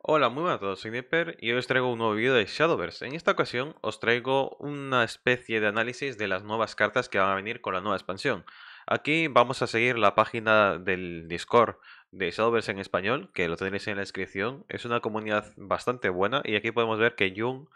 Hola, muy buenas a todos, soy Nipper y hoy os traigo un nuevo vídeo de Shadowverse. En esta ocasión os traigo una especie de análisis de las nuevas cartas que van a venir con la nueva expansión. Aquí vamos a seguir la página del Discord de Shadowverse en español, que lo tenéis en la descripción. Es una comunidad bastante buena y aquí podemos ver que Jung,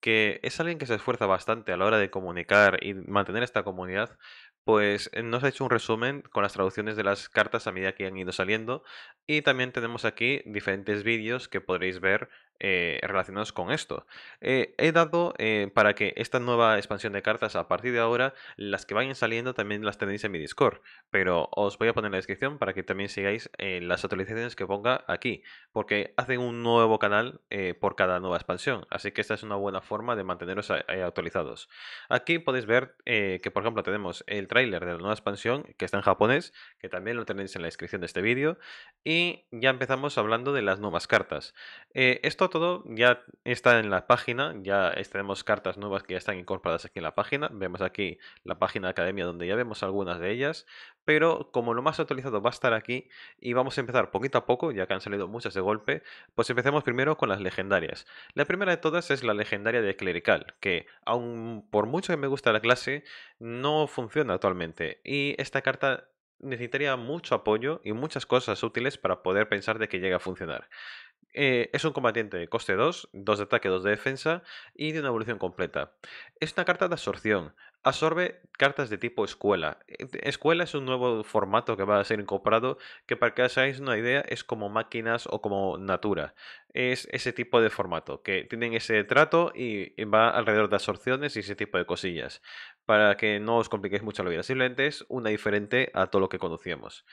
que es alguien que se esfuerza bastante a la hora de comunicar y mantener esta comunidad, pues eh, nos ha hecho un resumen con las traducciones de las cartas a medida que han ido saliendo y también tenemos aquí diferentes vídeos que podréis ver eh, relacionados con esto. Eh, he dado eh, para que esta nueva expansión de cartas a partir de ahora, las que vayan saliendo también las tenéis en mi Discord, pero os voy a poner en la descripción para que también sigáis las actualizaciones que ponga aquí, porque hacen un nuevo canal por cada nueva expansión, así que esta es una buena forma de manteneros actualizados. Aquí podéis ver que por ejemplo tenemos el tráiler de la nueva expansión que está en japonés, que también lo tenéis en la descripción de este vídeo, y ya empezamos hablando de las nuevas cartas. esto todo ya está en la página, ya tenemos cartas nuevas que ya están incorporadas aquí en la página. Vemos aquí la página de academia donde ya vemos algunas de ellas, pero como lo más actualizado va a estar aquí y vamos a empezar poquito a poco, ya que han salido muchas de golpe, pues empecemos primero con las legendarias. La primera de todas es la legendaria de clerical, que aun por mucho que me guste la clase, no funciona actualmente y esta carta necesitaría mucho apoyo y muchas cosas útiles para poder pensar de que llegue a funcionar. Eh, es un combatiente de coste 2, 2 de ataque, 2 de defensa y de una evolución completa. Es una carta de absorción. Absorbe cartas de tipo escuela. Eh, escuela es un nuevo formato que va a ser incorporado, que para que os hagáis una idea es como máquinas o como natura. Es ese tipo de formato, que tienen ese trato y va alrededor de absorciones y ese tipo de cosillas. Para que no os compliquéis mucho la vida, simplemente es una diferente a todo lo que conocíamos.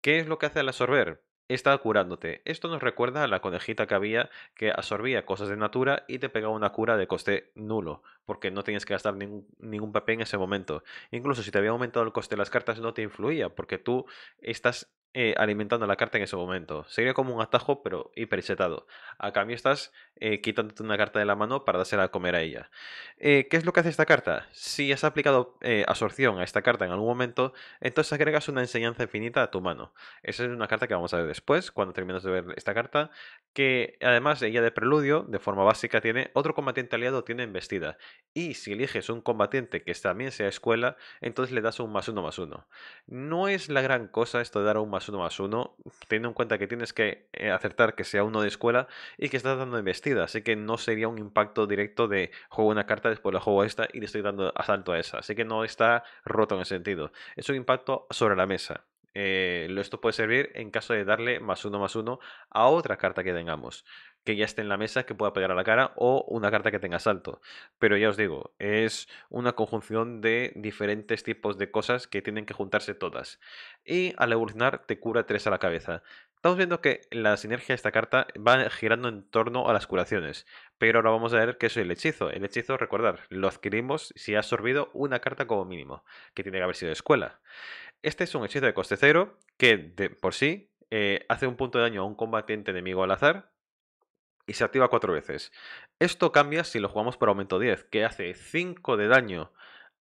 ¿Qué es lo que hace al absorber? estaba curándote. Esto nos recuerda a la conejita que había que absorbía cosas de natura y te pegaba una cura de coste nulo, porque no tenías que gastar ningún, ningún papel en ese momento. Incluso si te había aumentado el coste de las cartas no te influía, porque tú estás eh, alimentando la carta en ese momento. Sería como un atajo, pero hipersetado. A cambio estás eh, quitándote una carta de la mano para dársela a comer a ella. Eh, ¿Qué es lo que hace esta carta? Si has aplicado absorción a esta carta en algún momento, entonces agregas una enseñanza infinita a tu mano. Esa es una carta que vamos a ver después, cuando terminas de ver esta carta, que además ella de preludio, de forma básica, tiene otro combatiente aliado tiene vestida Y si eliges un combatiente que también sea escuela, entonces le das un más uno más uno. No es la gran cosa esto de dar un más uno más uno, teniendo en cuenta que tienes que eh, acertar que sea uno de escuela y que estás dando vestida así que no sería un impacto directo de juego una carta, después la juego esta y le estoy dando asalto a esa, así que no está roto en el sentido. Es un impacto sobre la mesa. Eh, esto puede servir en caso de darle más uno más uno a otra carta que tengamos que ya esté en la mesa, que pueda pegar a la cara, o una carta que tenga salto. Pero ya os digo, es una conjunción de diferentes tipos de cosas que tienen que juntarse todas. Y al evolucionar te cura tres a la cabeza. Estamos viendo que la sinergia de esta carta va girando en torno a las curaciones. Pero ahora vamos a ver qué es el hechizo. El hechizo, recordar, lo adquirimos si ha absorbido una carta como mínimo, que tiene que haber sido de escuela. Este es un hechizo de coste cero que por sí eh, hace un punto de daño a un combatiente enemigo al azar y se activa cuatro veces. Esto cambia si lo jugamos por aumento 10, que hace 5 de daño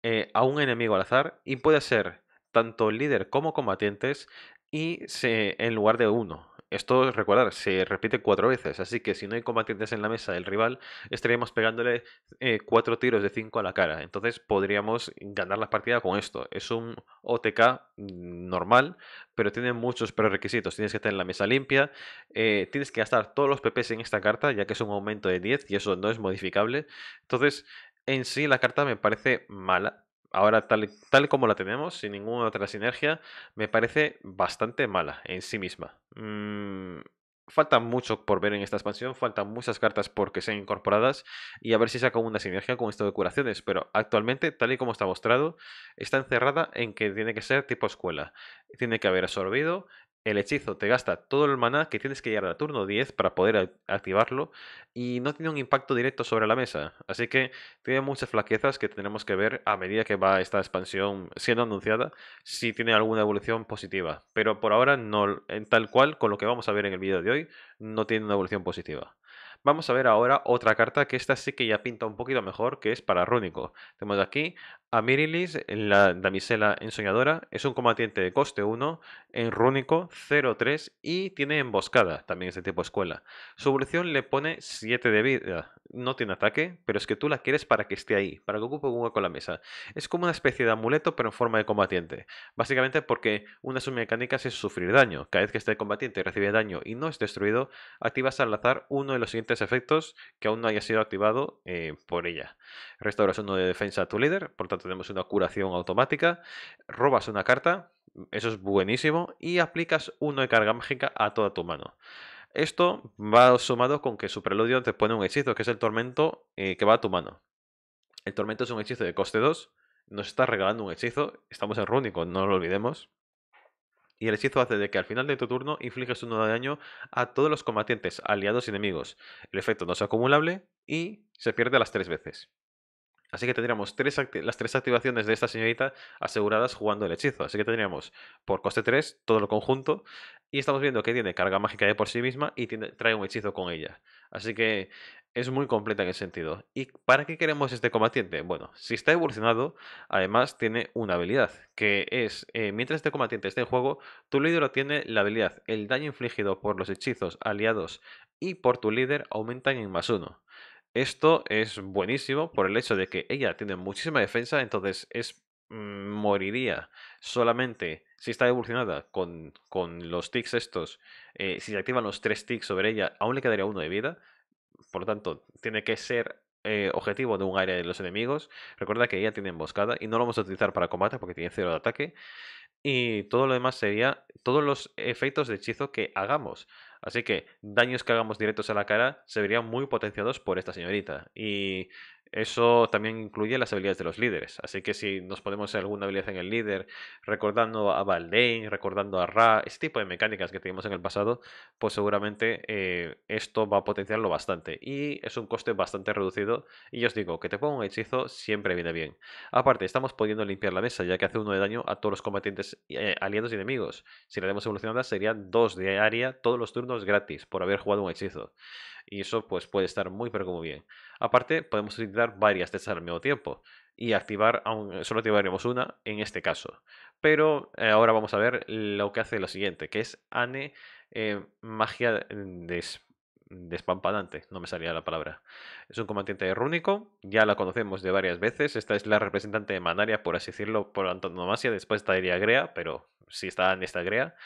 eh, a un enemigo al azar y puede ser tanto líder como combatientes y se, en lugar de uno. Esto, recordar, se repite cuatro veces, así que si no hay combatientes en la mesa del rival, estaríamos pegándole eh, cuatro tiros de cinco a la cara. Entonces podríamos ganar la partida con esto. Es un OTK normal, pero tiene muchos prerequisitos. Tienes que tener la mesa limpia, eh, tienes que gastar todos los PPs en esta carta, ya que es un aumento de 10 y eso no es modificable. Entonces, en sí la carta me parece mala, ahora tal, tal como la tenemos, sin ninguna otra sinergia, me parece bastante mala en sí misma. Mm, falta mucho por ver en esta expansión, faltan muchas cartas porque sean incorporadas y a ver si saca una sinergia con esto de curaciones, pero actualmente, tal y como está mostrado, está encerrada en que tiene que ser tipo escuela. Tiene que haber absorbido el hechizo te gasta todo el maná que tienes que llegar a turno 10 para poder activarlo y no tiene un impacto directo sobre la mesa. Así que tiene muchas flaquezas que tendremos que ver a medida que va esta expansión siendo anunciada, si tiene alguna evolución positiva. Pero por ahora, no, en tal cual, con lo que vamos a ver en el vídeo de hoy, no tiene una evolución positiva. Vamos a ver ahora otra carta que esta sí que ya pinta un poquito mejor, que es para Rúnico. Tenemos aquí a Mirilis, la damisela ensoñadora, es un combatiente de coste 1, en Rúnico 0-3 y tiene emboscada, también es este de tipo escuela. Su evolución le pone 7 de vida, no tiene ataque, pero es que tú la quieres para que esté ahí, para que ocupe un hueco en la mesa. Es como una especie de amuleto pero en forma de combatiente, básicamente porque una de sus mecánicas es sufrir daño. Cada vez que este combatiente recibe daño y no es destruido, activas al azar uno de los siguientes efectos que aún no haya sido activado eh, por ella. Restauras uno de defensa a tu líder, por tanto tenemos una curación automática. Robas una carta, mm, eso es buenísimo. Y aplicas uno de carga mágica a toda tu mano. Esto va sumado con que su preludio te pone un hechizo, que es el tormento eh, que va a tu mano. El tormento es un hechizo de coste 2. Nos está regalando un hechizo. Estamos en runico, no lo olvidemos y el hechizo hace de que al final de tu turno infliges uno de daño a todos los combatientes, aliados y enemigos. El efecto no es acumulable y se pierde las tres veces. Así que tendríamos las tres activaciones de esta señorita aseguradas jugando el hechizo. Así que tendríamos por coste 3 todo el conjunto. Y estamos viendo que tiene carga mágica de por sí misma y trae un hechizo con ella. Así que es muy completa en ese sentido. ¿Y para qué queremos este combatiente? Bueno, si está evolucionado, además tiene una habilidad. Que es, eh, mientras este combatiente esté en juego, tu líder tiene la habilidad. El daño infligido por los hechizos aliados y por tu líder aumentan en más uno. Esto es buenísimo por el hecho de que ella tiene muchísima defensa, entonces es mm, moriría solamente si está evolucionada con, los tics estos. Eh, si se activan los tres tics sobre ella, aún le quedaría uno de vida. Por lo tanto, tiene que ser eh, objetivo de un área de los enemigos. Recuerda que ella tiene emboscada y no lo vamos a utilizar para combate porque tiene cero de ataque. Y todo lo demás sería todos los efectos de hechizo que hagamos. Así que daños que hagamos directos a la cara se verían muy potenciados por esta señorita. Y eso también incluye las habilidades de los líderes. Así que si nos ponemos alguna habilidad en el líder, recordando a Valdein, recordando a Ra, ese tipo de mecánicas que teníamos en el pasado, pues seguramente eh, esto va a potenciarlo bastante. Y es un coste bastante reducido. Y os digo, que te ponga un hechizo siempre viene bien. Aparte, estamos pudiendo limpiar la mesa, ya que hace uno de daño a todos los combatientes eh, aliados y enemigos. Si la demos evolucionada, serían dos de área todos los turnos gratis por haber jugado un hechizo. Y eso pues puede estar muy pero como bien. Aparte, podemos utilizar varias de al mismo tiempo y activar, solo activaremos una en este caso. Pero eh, ahora vamos a ver lo que hace lo siguiente, que es Ane eh, Magia Despampadante. no me salía la palabra. Es un combatiente rúnico, ya la conocemos de varias veces, esta es la representante de Manaria, por así decirlo, por antonomasia, después estaría Grea, pero si sí está en esta Grea.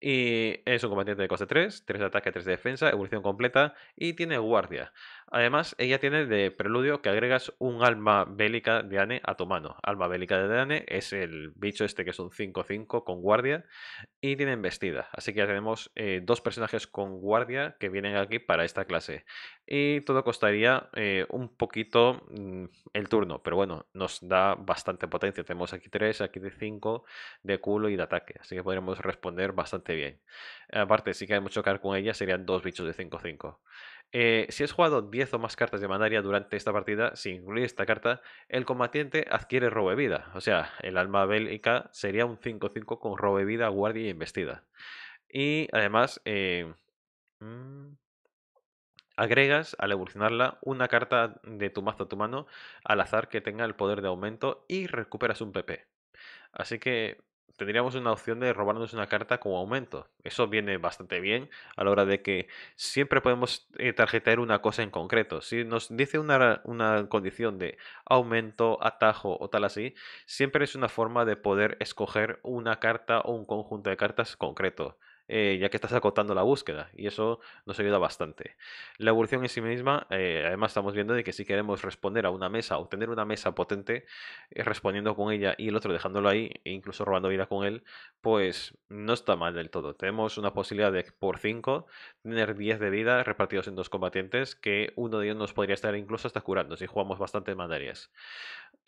Y es un combatiente de coste 3, 3 de ataque, 3 de defensa, evolución completa y tiene guardia. Además, ella tiene de preludio que agregas un alma bélica de Ane a tu mano. Alma bélica de Ane es el bicho este que es un 5-5 con guardia y tiene embestida. Así que ya tenemos eh, dos personajes con guardia que vienen aquí para esta clase. Y todo costaría eh, un poquito mm, el turno, pero bueno, nos da bastante potencia. Tenemos aquí 3, aquí de 5 de culo y de ataque. Así que podríamos responder bastante bien. Aparte, si queremos chocar mucho con ella, serían dos bichos de 5-5. Eh, si has jugado 10 o más cartas de Manaria durante esta partida, si incluir esta carta, el combatiente adquiere robo vida. O sea, el alma bélica sería un 5-5 con robo vida, guardia y investida. Y además, eh, mm, agregas al evolucionarla una carta de tu mazo a tu mano al azar que tenga el poder de aumento y recuperas un PP. Así que tendríamos una opción de robarnos una carta con aumento. Eso viene bastante bien a la hora de que siempre podemos eh, tarjetear una cosa en concreto. Si nos dice una condición de aumento, atajo o tal así, siempre es una forma de poder escoger una carta o un conjunto de cartas concreto. Eh, ya que estás acotando la búsqueda y eso nos ayuda bastante. La evolución en sí misma, eh, además estamos viendo de que si queremos responder a una mesa o tener una mesa potente, eh, respondiendo con ella y el otro dejándolo ahí e incluso robando vida con él, pues no está mal del todo. Tenemos una posibilidad de por 5 tener 10 de vida repartidos en dos combatientes que uno de ellos nos podría estar incluso hasta curando si jugamos bastante mandarias.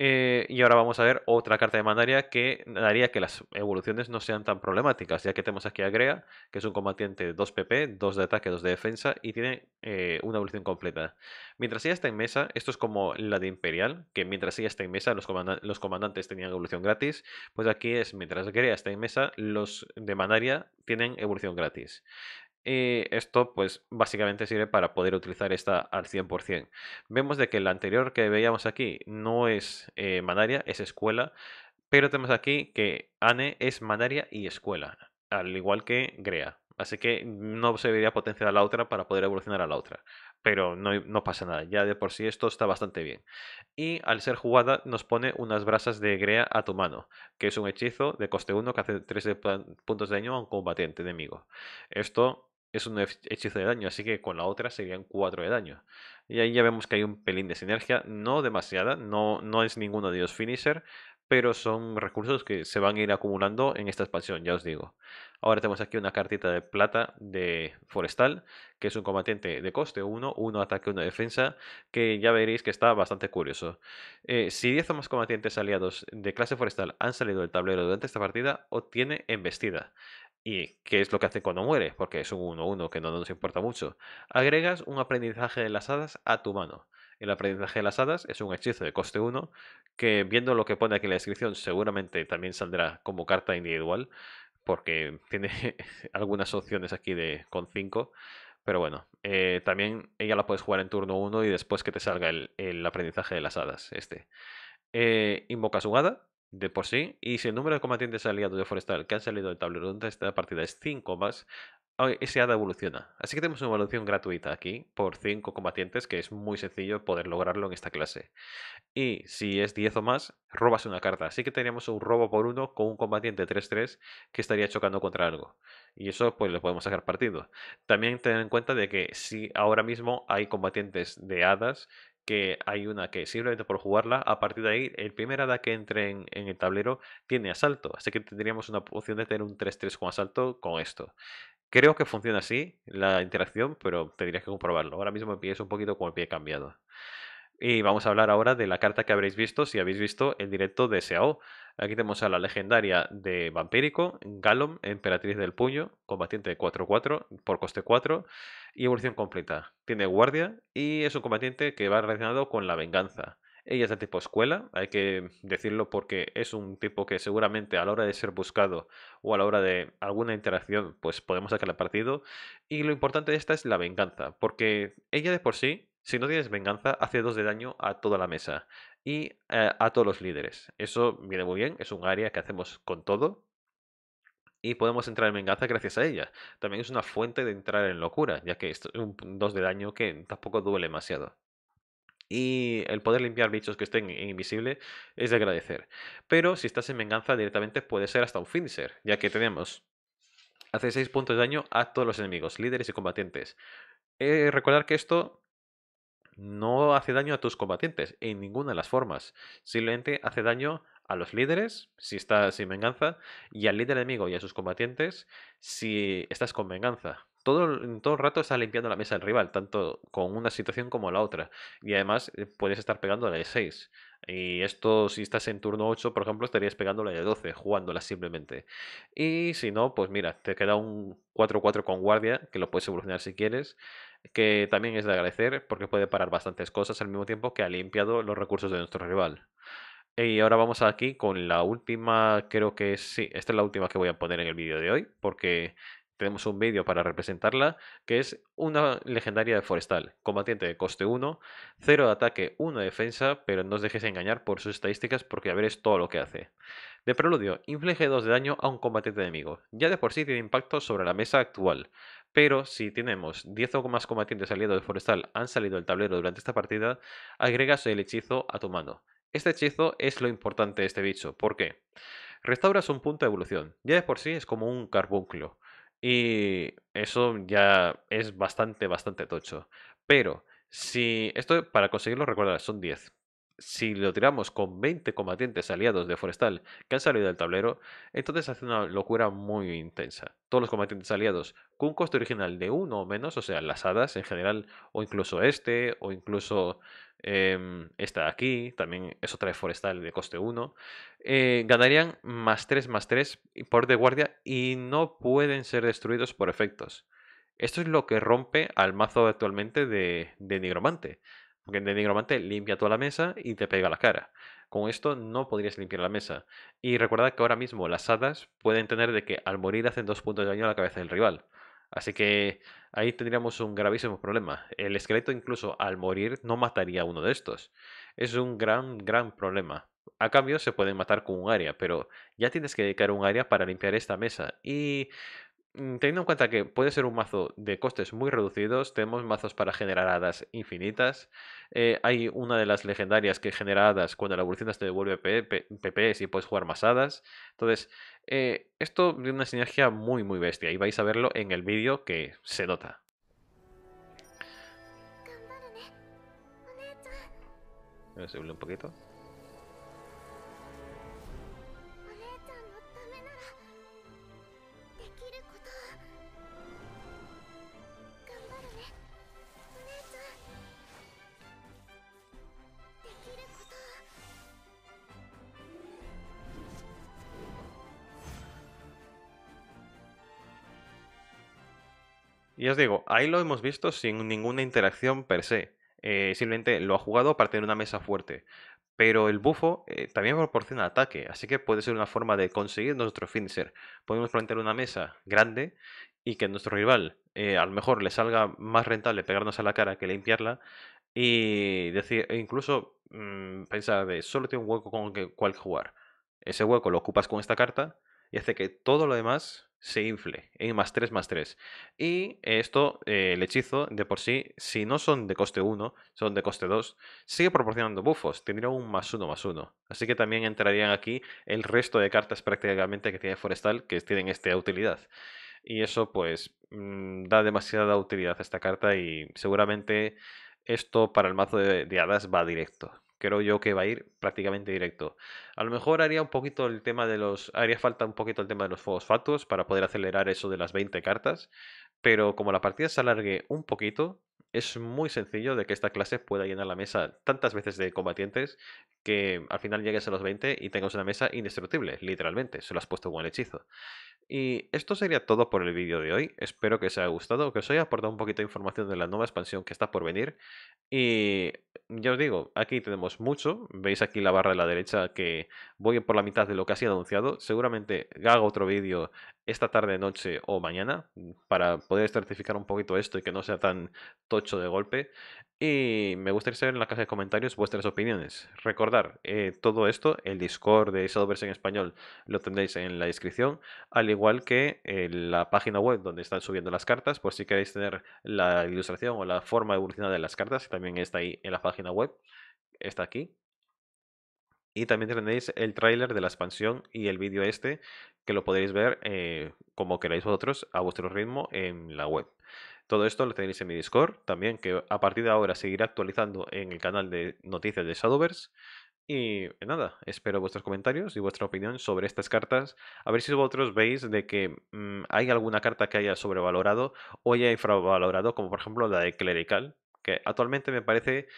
Eh, y ahora vamos a ver otra carta de Mandaria que daría que las evoluciones no sean tan problemáticas, ya que tenemos aquí a Grea, que es un combatiente de 2 PP, 2 de ataque, 2 de defensa y tiene eh, una evolución completa. Mientras ella está en mesa, esto es como la de Imperial, que mientras ella está en mesa los, los comandantes tenían evolución gratis, pues aquí es mientras Grea está en mesa, los de Mandaria tienen evolución gratis. Y esto pues básicamente sirve para poder utilizar esta al 100%. Vemos de que la anterior que veíamos aquí no es eh, manaria, es escuela. Pero tenemos aquí que Ane es manaria y escuela, al igual que Grea. Así que no se debería potenciar a la otra para poder evolucionar a la otra. Pero no, no, pasa nada, ya de por sí esto está bastante bien. Y al ser jugada nos pone unas brasas de Grea a tu mano, que es un hechizo de coste 1 que hace 3 puntos de daño a un combatiente enemigo. Esto es un hechizo de daño, así que con la otra serían 4 de daño. Y ahí ya vemos que hay un pelín de sinergia, no demasiada, no, no es ninguno de ellos finisher, pero son recursos que se van a ir acumulando en esta expansión, ya os digo. Ahora tenemos aquí una cartita de plata de Forestal, que es un combatiente de coste 1, 1 ataque, 1 defensa, que ya veréis que está bastante curioso. Eh, si 10 o más combatientes aliados de clase Forestal han salido del tablero durante esta partida, obtiene embestida. ¿Y qué es lo que hace cuando muere? Porque es un 1-1 que no nos importa mucho. Agregas un aprendizaje de las hadas a tu mano. El aprendizaje de las hadas es un hechizo de coste 1 que viendo lo que pone aquí en la descripción seguramente también saldrá como carta individual porque tiene algunas opciones aquí de con 5. Pero bueno, eh, también ella la puedes jugar en turno 1 y después que te salga el, aprendizaje de las hadas, este. Eh, invocas un hada, de por sí. Y si el número de combatientes aliados de Forestal que han salido del tablero de esta partida es 5 más, ese hada evoluciona. Así que tenemos una evolución gratuita aquí por 5 combatientes, que es muy sencillo poder lograrlo en esta clase. Y si es 10 o más, robas una carta. Así que teníamos un robo por uno con un combatiente 3-3 que estaría chocando contra algo. Y eso pues lo podemos sacar partido. También tener en cuenta de que si ahora mismo hay combatientes de hadas que hay una que simplemente por jugarla, a partir de ahí, el primer hada que entre en, el tablero tiene asalto. Así que tendríamos una opción de tener un 3-3 con asalto con esto. Creo que funciona así la interacción, pero tendrías que comprobarlo. Ahora mismo me pides un poquito con el pie cambiado. Y vamos a hablar ahora de la carta que habréis visto si habéis visto el directo de SAO. Aquí tenemos a la legendaria de Vampírico, Galom, Emperatriz del Puño, combatiente 4-4 por coste 4 y evolución completa. Tiene guardia y es un combatiente que va relacionado con la venganza. Ella es de tipo escuela, hay que decirlo porque es un tipo que seguramente a la hora de ser buscado o a la hora de alguna interacción, pues podemos sacarle partido. Y lo importante de esta es la venganza, porque ella de por sí si no tienes venganza, hace 2 de daño a toda la mesa y eh, a todos los líderes. Eso viene muy bien, es un área que hacemos con todo, y podemos entrar en venganza gracias a ella. También es una fuente de entrar en locura, ya que es un 2 de daño que tampoco duele demasiado. Y el poder limpiar bichos que estén invisibles es de agradecer. Pero si estás en venganza directamente puede ser hasta un finisher, ya que tenemos hace 6 puntos de daño a todos los enemigos, líderes y combatientes. Eh, recordar que esto no hace daño a tus combatientes en ninguna de las formas. Simplemente hace daño a los líderes si estás sin venganza y al líder enemigo y a sus combatientes si estás con venganza todo, todo el rato está limpiando la mesa del rival, tanto con una situación como la otra. Y además eh, puedes estar pegando la de 6. Y esto, si estás en turno 8, por ejemplo, estarías pegando la de 12, jugándola simplemente. Y si no, pues mira, te queda un 4-4 con guardia, que lo puedes evolucionar si quieres, que también es de agradecer porque puede parar bastantes cosas al mismo tiempo que ha limpiado los recursos de nuestro rival. Y ahora vamos aquí con la última, creo que sí, esta es la última que voy a poner en el vídeo de hoy, porque tenemos un vídeo para representarla, que es una legendaria de Forestal, combatiente de coste 1, 0 de ataque, 1 de defensa, pero no os dejéis engañar por sus estadísticas porque ya veréis todo lo que hace. De preludio, inflige 2 de daño a un combatiente enemigo, ya de por sí tiene impacto sobre la mesa actual, pero si tenemos 10 o más combatientes aliados de Forestal han salido del tablero durante esta partida, agregas el hechizo a tu mano. Este hechizo es lo importante de este bicho, ¿por qué? Restauras un punto de evolución, ya de por sí es como un carbunclo y eso ya es bastante, bastante tocho. Pero si esto para conseguirlo, recuerda, son 10 si lo tiramos con 20 combatientes aliados de Forestal que han salido del tablero, entonces hace una locura muy intensa. Todos los combatientes aliados con un coste original de uno o menos, o sea, las hadas en general, o incluso este, o incluso em, esta de aquí, también es otra de Forestal de coste 1, eh, ganarían más 3 más 3 por de guardia y no pueden ser destruidos por efectos. Esto es lo que rompe al mazo actualmente de, de Nigromante. Porque el nigromante limpia toda la mesa y te pega la cara. Con esto no podrías limpiar la mesa. Y recuerda que ahora mismo las hadas pueden tener de que al morir hacen dos puntos de daño a la cabeza del rival. Así que ahí tendríamos un gravísimo problema. El esqueleto incluso al morir no mataría a uno de estos. Es un gran, gran problema. A cambio se pueden matar con un área, pero ya tienes que dedicar un área para limpiar esta mesa. Y Mm, teniendo en cuenta que puede ser un mazo de costes muy reducidos, tenemos mazos para generar hadas infinitas. Eh, hay una de las legendarias que genera hadas cuando la evolución te devuelve pp y puedes jugar más hadas. Entonces, eh, esto tiene una sinergia muy, muy bestia y vais a verlo en el vídeo que se nota. un poquito. Y os digo, ahí lo hemos visto sin ninguna interacción per se. Eh, simplemente lo ha jugado para tener una mesa fuerte. Pero el bufo eh, también proporciona ataque, así que puede ser una forma de conseguir nuestro finisher. Podemos plantear una mesa grande y que nuestro rival eh, a lo mejor le salga más rentable pegarnos a la cara que limpiarla. Y decir, e incluso mm, pensar de solo tiene un hueco con el cual jugar. Ese hueco lo ocupas con esta carta y hace que todo lo demás se infle en más 3 más 3. Y esto, eh, el hechizo de por sí, si no son de coste 1, son de coste 2, sigue proporcionando buffos, tendría un más 1 más 1. Así que también entrarían aquí el resto de cartas prácticamente que tiene Forestal que tienen esta utilidad. Y eso pues mm, da demasiada utilidad a esta carta y seguramente esto para el mazo de hadas va directo creo yo que va a ir prácticamente directo. A lo mejor haría un poquito el tema de los. haría falta un poquito el tema de los fosfatos para poder acelerar eso de las 20 cartas. Pero como la partida se alargue un poquito, es muy sencillo de que esta clase pueda llenar la mesa tantas veces de combatientes que al final llegues a los 20 y tengas una mesa indestructible, literalmente. Se lo has puesto un buen hechizo. Y esto sería todo por el vídeo de hoy. Espero que os haya gustado, que os haya aportado un poquito de información de la nueva expansión que está por venir. Y ya os digo, aquí tenemos mucho. Veis aquí la barra de la derecha que voy por la mitad de lo que ha sido anunciado. Seguramente haga otro vídeo esta tarde, noche o mañana mm, para poder certificar un poquito esto y que no sea tan tocho de golpe. Y me gustaría saber en la caja de comentarios vuestras opiniones. Recordar, eh, todo esto, el Discord de Shadowverse en español, lo tendréis en la descripción, al igual que eh, la página web donde están subiendo las cartas, por si queréis tener la ilustración o la forma evolucionada de las cartas, también está ahí en la página web, está aquí. Y también tendréis el tráiler de la expansión y el vídeo este, que lo podréis ver eh, como queráis vosotros a vuestro ritmo en la web. Todo esto lo tenéis en mi Discord también, que a partir de ahora seguiré actualizando en el canal de noticias de Shadowverse. Y eh, nada, espero vuestros comentarios y vuestra opinión sobre estas cartas. A ver si vosotros veis de que mm, hay alguna carta que haya sobrevalorado o haya infravalorado, como por ejemplo la de Clerical, que actualmente me parece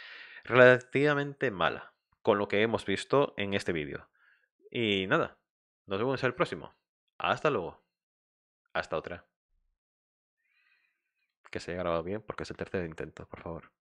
relativamente mala, con lo que hemos visto en este vídeo. Y nada, nos vemos en el próximo. Hasta luego. Hasta otra. Que se haya grabado bien porque es el tercer intento, por favor.